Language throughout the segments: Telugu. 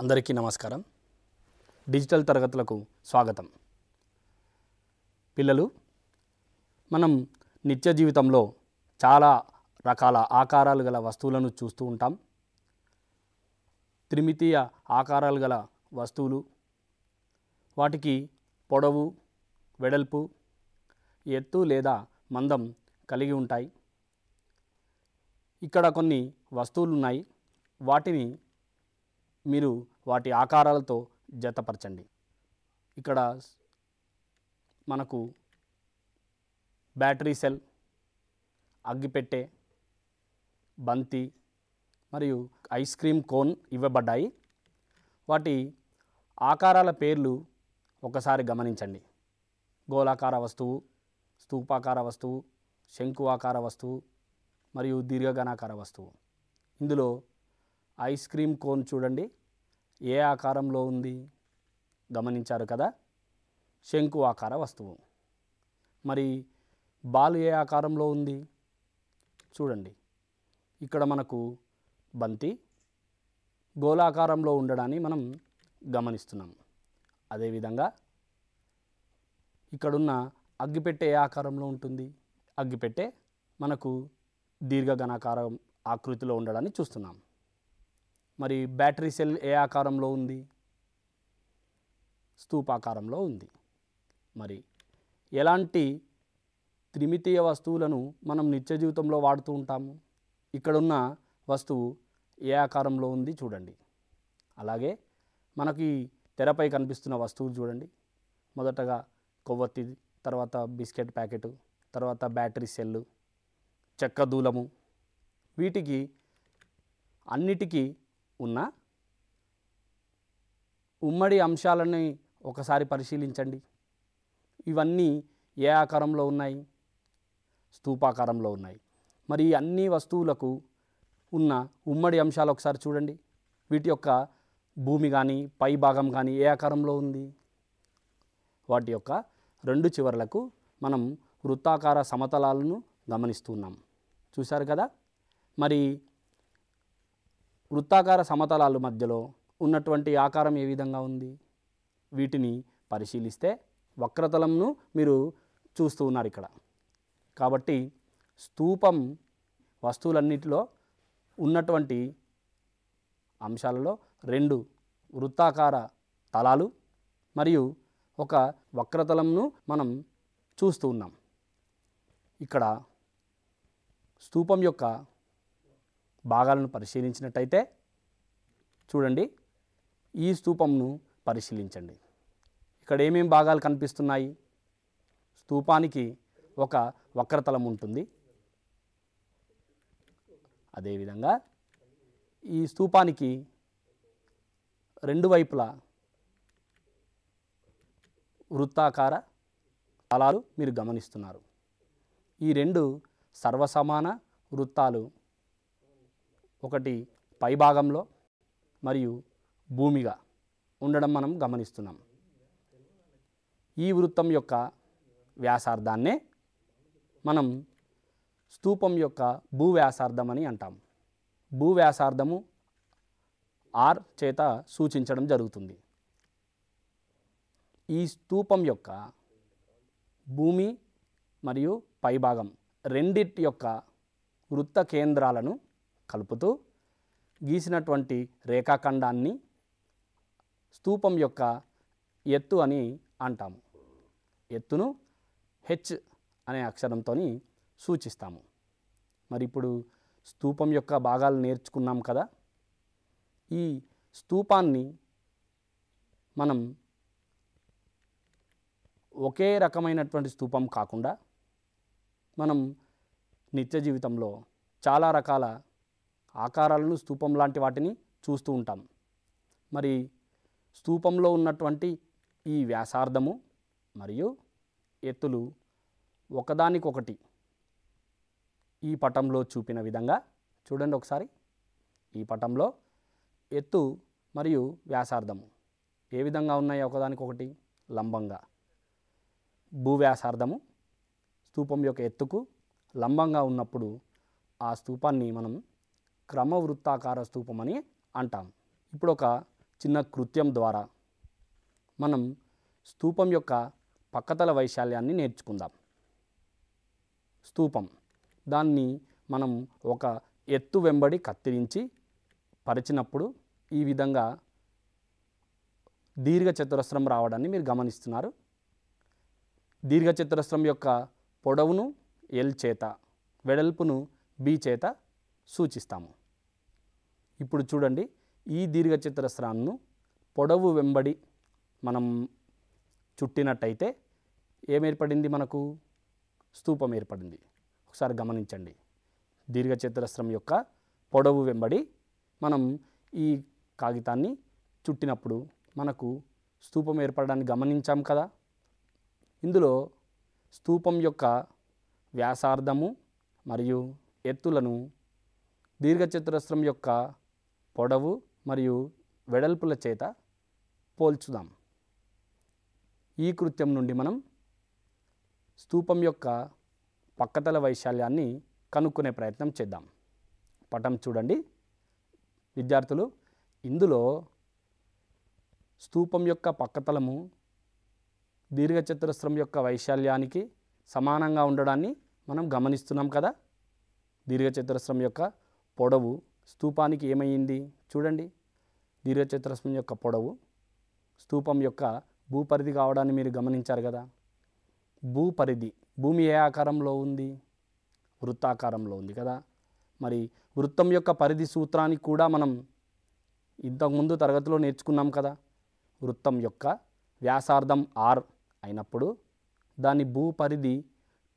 అందరికీ నమస్కారం డిజిటల్ తరగతులకు స్వాగతం పిల్లలు మనం నిత్య జీవితంలో చాలా రకాల ఆకారాలు గల వస్తువులను చూస్తూ ఉంటాం త్రిమితీయ ఆకారాలు గల వస్తువులు వాటికి పొడవు వెడల్పు ఎత్తు లేదా మందం కలిగి ఉంటాయి ఇక్కడ కొన్ని వస్తువులు ఉన్నాయి వాటిని మీరు వాటి ఆకారాలతో జతపరచండి ఇక్కడ మనకు బ్యాటరీ సెల్ అగ్గిపెట్టె బంతి మరియు ఐస్ క్రీమ్ కోన్ ఇవ్వబడ్డాయి వాటి ఆకారాల పేర్లు ఒకసారి గమనించండి గోళాకార వస్తువు స్తూపాకార వస్తువు శంకు ఆకార వస్తువు మరియు దీర్ఘఘనాకార వస్తువు ఇందులో ఐస్ క్రీమ్ కోన్ చూడండి ఏ ఆకారంలో ఉంది గమనించారు కదా శంకు ఆకార వస్తువు మరి బాలు ఏ ఆకారంలో ఉంది చూడండి ఇక్కడ మనకు బంతి గోళాకారంలో ఉండడాన్ని మనం గమనిస్తున్నాం అదేవిధంగా ఇక్కడున్న అగ్గిపెట్టె ఏ ఆకారంలో ఉంటుంది అగ్గిపెట్టె మనకు దీర్ఘఘనాకారం ఆకృతిలో ఉండడాన్ని చూస్తున్నాం మరి బ్యాటరీ సెల్ ఏ ఆకారంలో ఉంది స్థూపాకారంలో ఉంది మరి ఎలాంటి త్రిమితీయ వస్తువులను మనం నిత్య జీవితంలో వాడుతూ ఉంటాము ఇక్కడున్న వస్తువు ఏ ఆకారంలో ఉంది చూడండి అలాగే మనకి తెరపై కనిపిస్తున్న వస్తువులు చూడండి మొదటగా కొవ్వొత్తి తర్వాత బిస్కెట్ ప్యాకెట్ తర్వాత బ్యాటరీ సెల్లు చెక్క దూలము వీటికి అన్నిటికీ ఉన్న ఉమ్మడి అంశాలని ఒకసారి పరిశీలించండి ఇవన్నీ ఏ ఆకారంలో ఉన్నాయి స్తూపాకారంలో ఉన్నాయి మరి అన్ని వస్తువులకు ఉన్న ఉమ్మడి అంశాలు ఒకసారి చూడండి వీటి యొక్క భూమి కానీ పై భాగం కానీ ఏ ఆకారంలో ఉంది వాటి యొక్క రెండు చివరలకు మనం వృత్తాకార సమతలాలను గమనిస్తున్నాం చూశారు కదా మరి వృత్తాకార సమతలాలు మధ్యలో ఉన్నటువంటి ఆకారం ఏ విధంగా ఉంది వీటిని పరిశీలిస్తే వక్రతలంను మీరు చూస్తూ ఉన్నారు ఇక్కడ కాబట్టి స్థూపం వస్తువులన్నిటిలో ఉన్నటువంటి అంశాలలో రెండు వృత్తాకార తలాలు మరియు ఒక వక్రతలంను మనం చూస్తూ ఉన్నాం ఇక్కడ స్థూపం యొక్క భాగాలను పరిశీలించినట్టయితే చూడండి ఈ స్తూపంను పరిశీలించండి ఇక్కడ ఏమేమి భాగాలు కనిపిస్తున్నాయి స్తూపానికి ఒక వక్రతలం ఉంటుంది అదేవిధంగా ఈ స్తూపానికి రెండు వైపులా వృత్తాకార స్థలాలు మీరు గమనిస్తున్నారు ఈ రెండు సర్వసమాన వృత్తాలు ఒకటి పైభాగంలో మరియు భూమిగా ఉండడం మనం గమనిస్తున్నాం ఈ వృత్తం యొక్క వ్యాసార్థాన్నే మనం స్తూపం యొక్క భూవ్యాసార్థం అని అంటాం భూవ్యాసార్థము ఆర్ చేత సూచించడం జరుగుతుంది ఈ స్తూపం యొక్క భూమి మరియు పైభాగం రెండిటి యొక్క వృత్త కేంద్రాలను కలుపుతూ గీసినటువంటి రేఖాఖండాన్ని స్తూపం యొక్క ఎత్తు అని అంటాము ఎత్తును హెచ్ అనే అక్షరంతో సూచిస్తాము మరి ఇప్పుడు స్తూపం యొక్క భాగాలు నేర్చుకున్నాం కదా ఈ స్తూపాన్ని మనం ఒకే రకమైనటువంటి స్తూపం కాకుండా మనం నిత్య జీవితంలో చాలా రకాల ఆకారాలను స్థూపం లాంటి వాటిని చూస్తూ ఉంటాం మరి స్థూపంలో ఉన్నటువంటి ఈ వ్యాసార్థము మరియు ఎత్తులు ఒకదానికొకటి ఈ పటంలో చూపిన విధంగా చూడండి ఒకసారి ఈ పటంలో ఎత్తు మరియు వ్యాసార్థము ఏ విధంగా ఉన్నాయి ఒకదానికొకటి లంబంగా భూ వ్యాసార్థము స్థూపం యొక్క ఎత్తుకు లంబంగా ఉన్నప్పుడు ఆ స్థూపాన్ని మనం క్రమవృత్తాకార స్థూపం అని అంటాం ఇప్పుడు ఒక చిన్న కృత్యం ద్వారా మనం స్థూపం యొక్క పక్కతల వైశాల్యాన్ని నేర్చుకుందాం స్థూపం దాన్ని మనం ఒక ఎత్తు వెంబడి కత్తిరించి పరిచినప్పుడు ఈ విధంగా దీర్ఘ చతురస్రం రావడాన్ని మీరు గమనిస్తున్నారు దీర్ఘచతురస్రం యొక్క పొడవును ఎల్ చేత వెడల్పును బి చేత సూచిస్తాము ఇప్పుడు చూడండి ఈ దీర్ఘచతురస్రాన్ని పొడవు వెంబడి మనం చుట్టినట్టయితే ఏం ఏర్పడింది మనకు స్తూపం ఏర్పడింది ఒకసారి గమనించండి దీర్ఘచిత్రస్రం యొక్క పొడవు వెంబడి మనం ఈ కాగితాన్ని చుట్టినప్పుడు మనకు స్తూపం ఏర్పడడాన్ని గమనించాం కదా ఇందులో స్తూపం యొక్క వ్యాసార్థము మరియు ఎత్తులను దీర్ఘచతురస్రం యొక్క పొడవు మరియు వెడల్పుల చేత పోల్చుదాం ఈ కృత్యం నుండి మనం స్థూపం యొక్క పక్కతల వైశాల్యాన్ని కనుక్కునే ప్రయత్నం చేద్దాం పటం చూడండి విద్యార్థులు ఇందులో స్థూపం యొక్క పక్కతలము దీర్ఘచతురస్రం యొక్క వైశాల్యానికి సమానంగా ఉండడాన్ని మనం గమనిస్తున్నాం కదా దీర్ఘచతురస్రం యొక్క పొడవు స్తూపానికి ఏమైంది చూడండి దీర్ఘచతురస్రం యొక్క పొడవు స్తూపం యొక్క భూపరిధి కావడాన్ని మీరు గమనించారు కదా భూపరిధి భూమి ఏ ఆకారంలో ఉంది వృత్తాకారంలో ఉంది కదా మరి వృత్తం యొక్క పరిధి సూత్రానికి కూడా మనం ఇంతకుముందు తరగతిలో నేర్చుకున్నాం కదా వృత్తం యొక్క వ్యాసార్థం ఆర్ అయినప్పుడు దాని భూపరిధి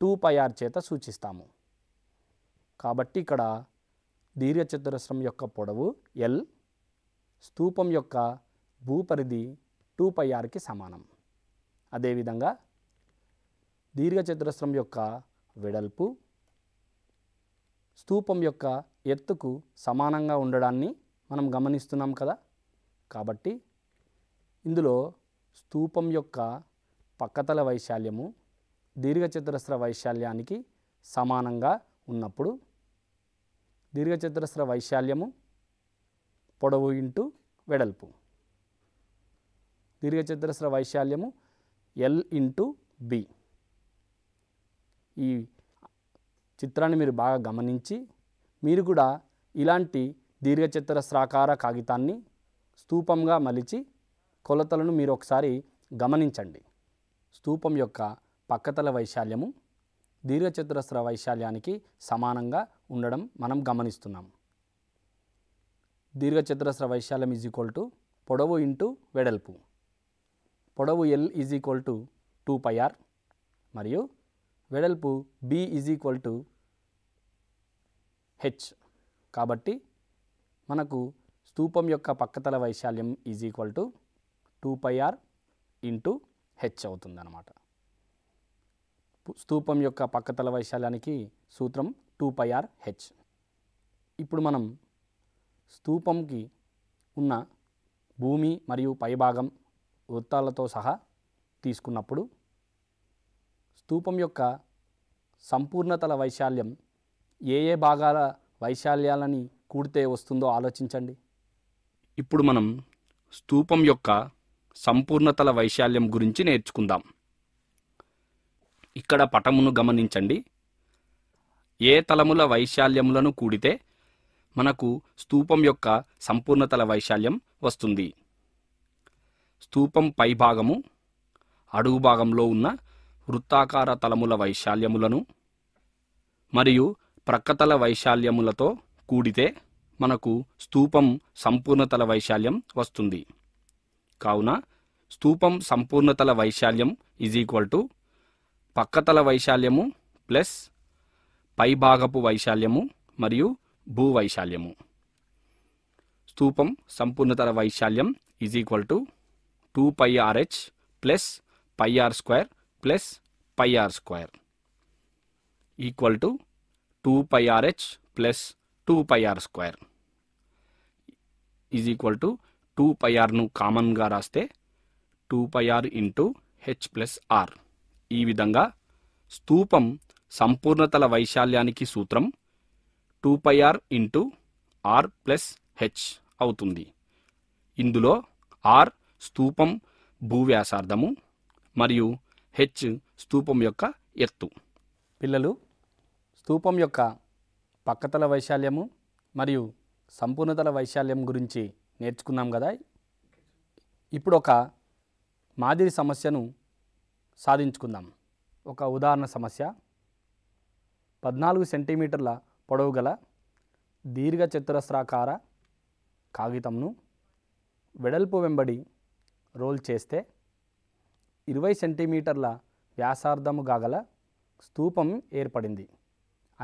టూ పై ఆర్ చేత సూచిస్తాము కాబట్టి ఇక్కడ దీర్ఘచతురస్రం యొక్క పొడవు ఎల్ స్థూపం యొక్క భూపరిధి టూ పై ఆర్కి సమానం అదేవిధంగా దీర్ఘచతురస్రం యొక్క వెడల్పు స్థూపం యొక్క ఎత్తుకు సమానంగా ఉండడాన్ని మనం గమనిస్తున్నాం కదా కాబట్టి ఇందులో స్థూపం యొక్క పక్కతల వైశాల్యము దీర్ఘచతురస్ర వైశాల్యానికి సమానంగా ఉన్నప్పుడు దీర్ఘచతురస్ర వైశాల్యము పొడవు ఇంటూ వెడల్పు దీర్ఘచతురస్ర వైశాల్యము ఎల్ ఇంటూ బి ఈ చిత్రాన్ని మీరు బాగా గమనించి మీరు కూడా ఇలాంటి దీర్ఘచతురస్రాకార కాగితాన్ని స్థూపంగా మలిచి కొలతలను మీరు ఒకసారి గమనించండి స్థూపం యొక్క పక్కతల వైశాల్యము దీర్ఘచతురస్ర వైశాల్యానికి సమానంగా ఉండడం మనం గమనిస్తున్నాం దీర్ఘచతురస్ర వైశాల్యం ఈజ్ ఈక్వల్ టు పొడవు ఇంటూ వెడల్పు పొడవు L is equal to two pi R మరియు వెడల్పు B is equal to H కాబట్టి మనకు స్థూపం యొక్క పక్కతల వైశాల్యం is equal to two pi R into H అవుతుందన్నమాట స్థూపం యొక్క పక్కతల వైశాల్యానికి సూత్రం టూ పైఆర్ హెచ్ ఇప్పుడు మనం స్థూపంకి ఉన్న భూమి మరియు పైభాగం వృత్తాలతో సహా తీసుకున్నప్పుడు స్థూపం యొక్క సంపూర్ణతల వైశాల్యం ఏ ఏ భాగాల వైశాల్యాలని కూడితే వస్తుందో ఆలోచించండి ఇప్పుడు మనం స్థూపం యొక్క సంపూర్ణతల వైశాల్యం గురించి నేర్చుకుందాం ఇక్కడ పటమును గమనించండి ఏ తలముల వైశాల్యములను కూడితే మనకు స్తూపం యొక్క సంపూర్ణతల వైశాల్యం వస్తుంది స్తూపం పైభాగము అడుగు భాగంలో ఉన్న వృత్తాకార తలముల వైశాల్యములను మరియు ప్రక్కతల వైశాల్యములతో కూడితే మనకు స్తూపం సంపూర్ణతల వైశాల్యం వస్తుంది కావున స్తూపం సంపూర్ణతల వైశాల్యం ఈజ్ ఈక్వల్ టు పక్కతల వైశాల్యము ప్లస్ పైభాగపు వైశాల్యము మరియు భూ వైశాల్యము స్థూపం సంపూర్ణతల వైశాల్యం is equal to two pi R H plus pi R square plus pi R square equal to two pi R H plus two pi R square is equal to two pi ఆర్ను కామన్గా రాస్తే two pi R into H plus R ఈ విధంగా స్థూపం సంపూర్ణతల వైశాల్యానికి సూత్రం two pi R into R plus H అవుతుంది ఇందులో ఆర్ స్థూపం భూవ్యాసార్థము మరియు హెచ్ స్థూపం యొక్క ఎత్తు పిల్లలు స్థూపం యొక్క పక్కతల వైశాల్యము మరియు సంపూర్ణతల వైశాల్యం గురించి నేర్చుకున్నాం కదా ఇప్పుడు ఒక మాదిరి సమస్యను సాధించుకుందాం ఒక ఉదాహరణ సమస్య పద్నాలుగు సెంటీమీటర్ల పొడవు గల దీర్ఘ చతురస్రాకార కాగితంను వెడల్పు వెంబడి రోల్ చేస్తే ఇరవై సెంటీమీటర్ల వ్యాసార్థము గాగల స్తూపం ఏర్పడింది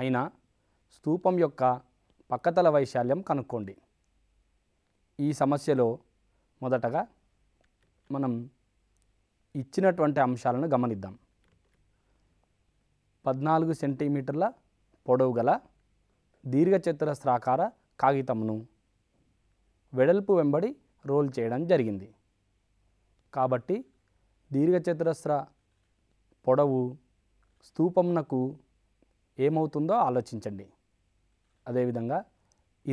అయినా స్తూపం యొక్క పక్కతల వైశాల్యం కనుక్కోండి ఈ సమస్యలో మొదటగా మనం ఇచ్చినటువంటి అంశాలను గమనిద్దాం పద్నాలుగు సెంటీమీటర్ల పొడవు గల దీర్ఘచతురస్రాకార కాగితంను వెడల్పు వెంబడి రోల్ చేయడం జరిగింది కాబట్టి దీర్ఘచతురస్ర పొడవు స్థూపమునకు ఏమవుతుందో ఆలోచించండి అదేవిధంగా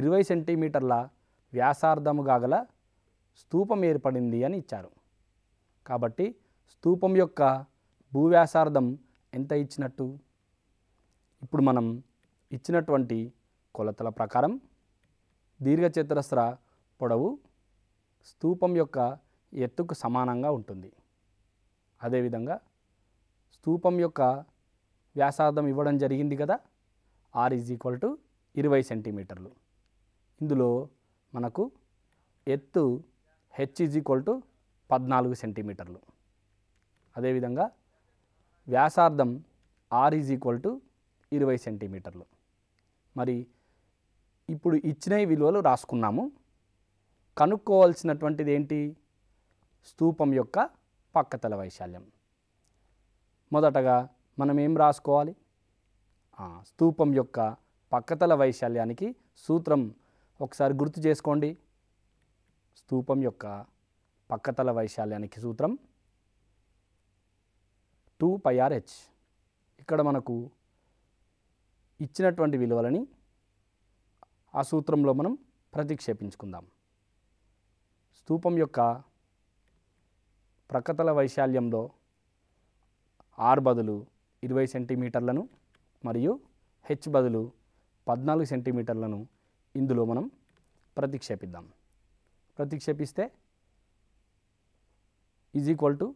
ఇరవై సెంటీమీటర్ల వ్యాసార్థముగా గల స్థూపం ఏర్పడింది అని ఇచ్చారు కాబట్టి స్తూపం యొక్క భూవ్యాసార్థం ఎంత ఇచ్చినట్టు ఇప్పుడు మనం ఇచ్చినటువంటి కొలతల ప్రకారం దీర్ఘచతురస్ర పొడవు స్తూపం యొక్క ఎత్తుకు సమానంగా ఉంటుంది అదేవిధంగా స్తూపం యొక్క వ్యాసార్థం ఇవ్వడం జరిగింది కదా ఆర్ ఈజ్ ఈక్వల్ టు ఇరవై సెంటీమీటర్లు ఇందులో మనకు ఎత్తు హెచ్ ఈజ్ ఈక్వల్ టు పద్నాలుగు సెంటీమీటర్లు అదేవిధంగా వ్యాసార్థం ఆర్ ఈజ్ ఈక్వల్ టు ఇరవై సెంటీమీటర్లు మరి ఇప్పుడు ఇచ్చిన విలువలు రాసుకున్నాము కనుక్కోవాల్సినటువంటిది ఏంటి స్తూపం యొక్క పక్కతల వైశాల్యం మొదటగా మనం ఏం రాసుకోవాలి స్తూపం యొక్క పక్కతల వైశాల్యానికి సూత్రం ఒకసారి గుర్తు చేసుకోండి స్తూపం యొక్క పక్కతల వైశాల్యానికి సూత్రం టూ పై హెచ్ ఇక్కడ మనకు ఇచ్చినటువంటి విలువలని ఆ సూత్రంలో మనం ప్రతిక్షేపించుకుందాం స్తూపం యొక్క ప్రకతల వైశాల్యంలో ఆర్ బదులు ఇరవై సెంటీమీటర్లను మరియు హెచ్ బదులు పద్నాలుగు సెంటీమీటర్లను ఇందులో మనం ప్రతిక్షేపిద్దాం ప్రతిక్షేపిస్తే is equal to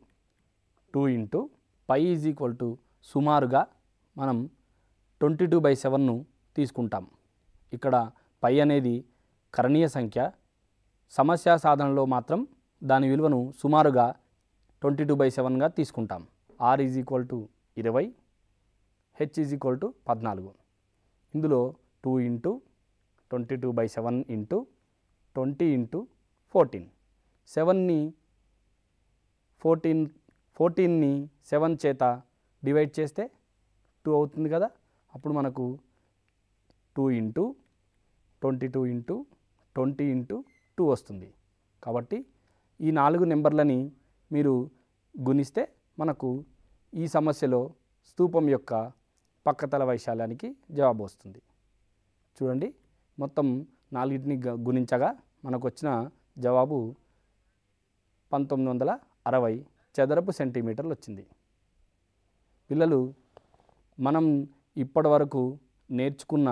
two into pi is equal to సుమారుగా మనం ట్వంటీ టూ బై సెవెన్ను తీసుకుంటాం ఇక్కడ పై అనేది కరణీయ సంఖ్య సమస్య సాధనలో మాత్రం దాని విలువను సుమారుగా ట్వంటీ టూ బై సెవెన్గా తీసుకుంటాం ఆర్ ఈజ్ ఈక్వల్ టు ఇరవై హెచ్ ఈజ్ ఈక్వల్ టు పద్నాలుగు ఇందులో two into twenty two by seven into twenty into fourteen సెవెన్ని ఫోర్టీన్ ఫోర్టీన్ని సెవెన్ చేత డివైడ్ చేస్తే టూ అవుతుంది కదా అప్పుడు మనకు two into twenty two into twenty into two వస్తుంది కాబట్టి ఈ నాలుగు నెంబర్లని మీరు గుణిస్తే మనకు ఈ సమస్యలో స్తూపం యొక్క పక్కతల వైశాల్యానికి జవాబు వస్తుంది చూడండి మొత్తం నాలుగింటిని గుణించగా మనకు వచ్చిన జవాబు పంతొమ్మిది వందల అరవై చదరపు సెంటీమీటర్లు వచ్చింది పిల్లలు మనం ఇప్పటి వరకు నేర్చుకున్న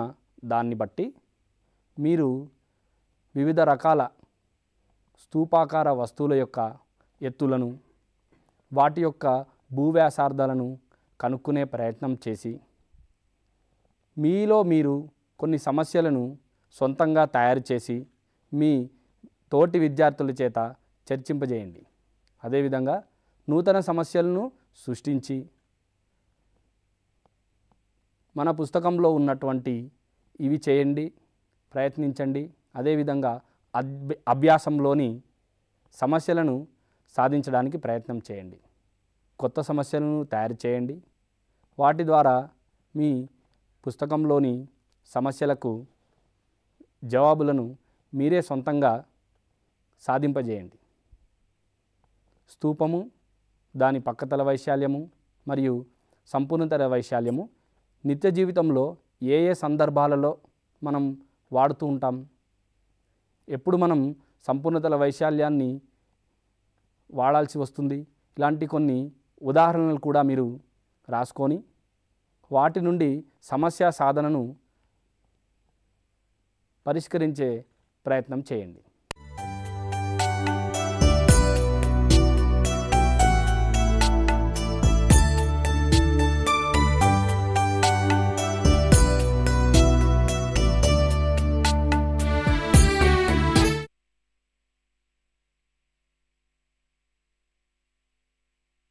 దాన్ని బట్టి మీరు వివిధ రకాల స్థూపాకార వస్తువుల యొక్క ఎత్తులను వాటి యొక్క భూవ్యాసార్థాలను కనుక్కునే ప్రయత్నం చేసి మీలో మీరు కొన్ని సమస్యలను సొంతంగా తయారు చేసి మీ తోటి విద్యార్థుల చేత చర్చింపజేయండి అదేవిధంగా నూతన సమస్యలను సృష్టించి మన పుస్తకంలో ఉన్నటువంటి ఇవి చేయండి ప్రయత్నించండి అదేవిధంగా అభ్య అభ్యాసంలోని సమస్యలను సాధించడానికి ప్రయత్నం చేయండి కొత్త సమస్యలను తయారు చేయండి వాటి ద్వారా మీ పుస్తకంలోని సమస్యలకు జవాబులను మీరే సొంతంగా సాధింపజేయండి స్తూపము దాని పక్కతల వైశాల్యము మరియు సంపూర్ణతల వైశాల్యము నిత్య జీవితంలో ఏ ఏ సందర్భాలలో మనం వాడుతూ ఉంటాం ఎప్పుడు మనం సంపూర్ణతల వైశాల్యాన్ని వాడాల్సి వస్తుంది ఇలాంటి కొన్ని ఉదాహరణలు కూడా మీరు రాసుకొని వాటి నుండి సమస్య సాధనను పరిష్కరించే ప్రయత్నం చేయండి